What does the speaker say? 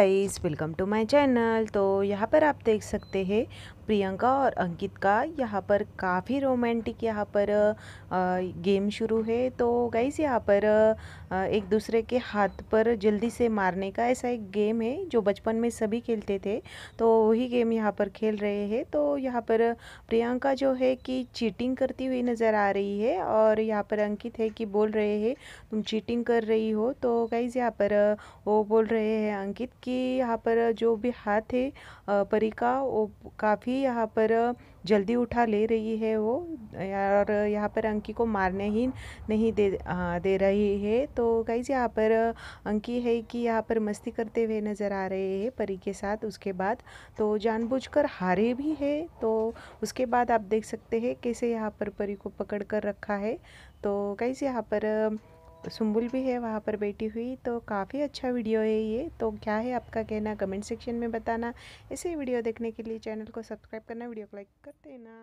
guys welcome to my channel तो यहाँ पर आप देख सकते हैं प्रियंका और अंकित का यहाँ पर काफ़ी रोमांटिक यहाँ पर गेम शुरू है तो गाइस यहाँ पर एक दूसरे के हाथ पर जल्दी से मारने का ऐसा एक गेम है जो बचपन में सभी खेलते थे तो वही गेम यहाँ पर खेल रहे हैं तो यहाँ पर प्रियंका जो है कि चीटिंग करती हुई नज़र आ रही है और यहाँ पर अंकित है कि बोल रहे हैं तुम चीटिंग कर रही हो तो गाइज़ यहाँ पर वो बोल रहे हैं अंकित कि यहाँ पर जो भी हाथ है परी का वो काफ़ी यहाँ पर जल्दी उठा ले रही है वो और यहाँ पर अंकी को मारने ही नहीं दे दे रही है तो गाइज यहाँ पर अंकी है कि यहाँ पर मस्ती करते हुए नज़र आ रहे हैं परी के साथ उसके बाद तो जानबूझकर हारे भी है तो उसके बाद आप देख सकते हैं कैसे यहाँ पर परी को पकड़ कर रखा है तो गाइज यहाँ पर सुम्बुल भी है वहाँ पर बैठी हुई तो काफ़ी अच्छा वीडियो है ये तो क्या है आपका कहना कमेंट सेक्शन में बताना ऐसे वीडियो देखने के लिए चैनल को सब्सक्राइब करना वीडियो को लाइक कर देना